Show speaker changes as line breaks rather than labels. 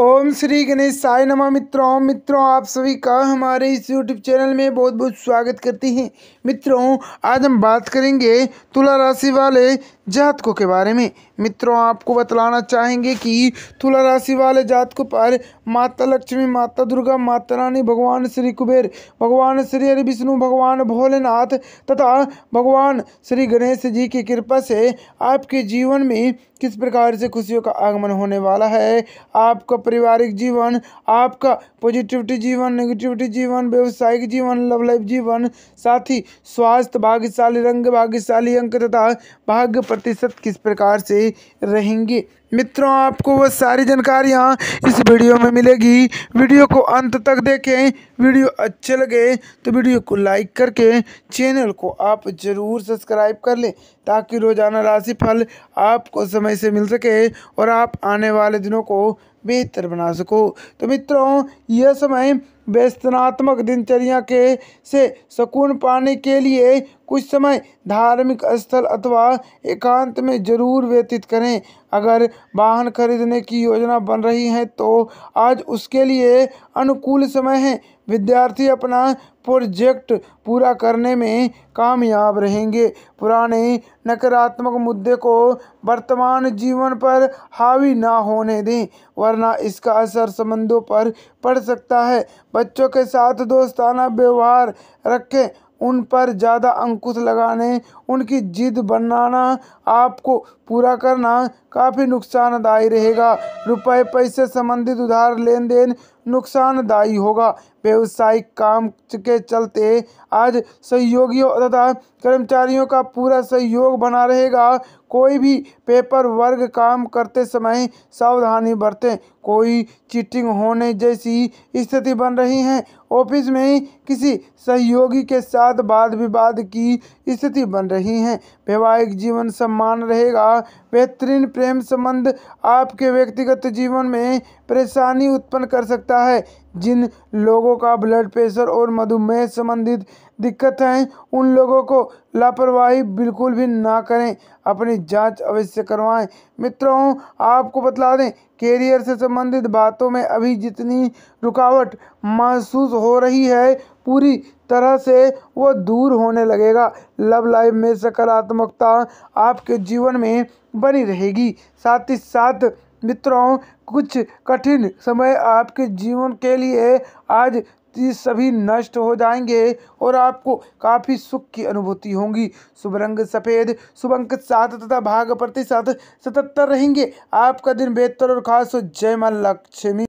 ओम श्री गणेश साय नमा मित्रों मित्रों आप सभी का हमारे इस यूट्यूब चैनल में बहुत बहुत स्वागत करती हैं मित्रों आज हम बात करेंगे तुला राशि वाले जातकों के बारे में मित्रों आपको बतलाना चाहेंगे कि तुला राशि वाले जातकों पर माता लक्ष्मी माता दुर्गा माता रानी भगवान श्री कुबेर भगवान श्री हरि विष्णु भगवान भोलेनाथ तथा भगवान श्री गणेश जी की कृपा से आपके जीवन में किस प्रकार से खुशियों का आगमन होने वाला है आपका पारिवारिक जीवन आपका पॉजिटिविटी जीवन नेगेटिविटी जीवन व्यवसायिक जीवन लव लाइफ जीवन साथ ही स्वास्थ्य भाग्यशाली रंग भाग्यशाली अंक तथा भाग्य प्रतिशत किस प्रकार से रहेंगे मित्रों आपको वह सारी जानकारियाँ इस वीडियो में मिलेगी वीडियो को अंत तक देखें वीडियो अच्छे लगे तो वीडियो को लाइक करके चैनल को आप ज़रूर सब्सक्राइब कर लें ताकि रोज़ाना राशिफल आपको समय से मिल सके और आप आने वाले दिनों को बेहतर बना सको तो मित्रों यह समय व्यस्तनात्मक दिनचर्या के से सुकून पाने के लिए कुछ समय धार्मिक स्थल अथवा एकांत में जरूर व्यतीत करें अगर वाहन खरीदने की योजना बन रही है तो आज उसके लिए अनुकूल समय है विद्यार्थी अपना प्रोजेक्ट पूरा करने में कामयाब रहेंगे पुराने नकारात्मक मुद्दे को वर्तमान जीवन पर हावी ना होने दें वरना इसका असर संबंधों पर पड़ सकता है बच्चों के साथ दोस्ताना व्यवहार रखें उन पर ज़्यादा अंकुश लगाने उनकी जिद बनाना आपको पूरा करना काफ़ी नुकसानदायी रहेगा रुपए पैसे संबंधित उधार लेन देन नुकसानदायी होगा व्यवसायिक काम के चलते आज सहयोगियों तथा कर्मचारियों का पूरा सहयोग बना रहेगा कोई भी पेपर वर्ग काम करते समय सावधानी बरतें कोई चीटिंग होने जैसी स्थिति बन रही है ऑफिस में किसी सहयोगी के साथ वाद विवाद की स्थिति बन रही है वैवाहिक जीवन सम्मान रहेगा बेहतरीन प्रेम संबंध आपके व्यक्तिगत जीवन में परेशानी उत्पन्न कर सकता सकता है जिन लोगों का ब्लड प्रेशर और मधुमेह संबंधित दिक्कत हैं उन लोगों को लापरवाही बिल्कुल भी ना करें अपनी जांच अवश्य करवाएं मित्रों आपको बता दें कैरियर से संबंधित बातों में अभी जितनी रुकावट महसूस हो रही है पूरी तरह से वो दूर होने लगेगा लव लाइफ में सकारात्मकता आपके जीवन में बनी रहेगी साथ ही साथ मित्रों कुछ कठिन समय आपके जीवन के लिए आज ये सभी नष्ट हो जाएंगे और आपको काफ़ी सुख की अनुभूति होगी शुभ रंग सफ़ेद शुभ अंक सात तथा भाग प्रतिशत सतहत्तर रहेंगे आपका दिन बेहतर और खास हो जय माँ लक्ष्मी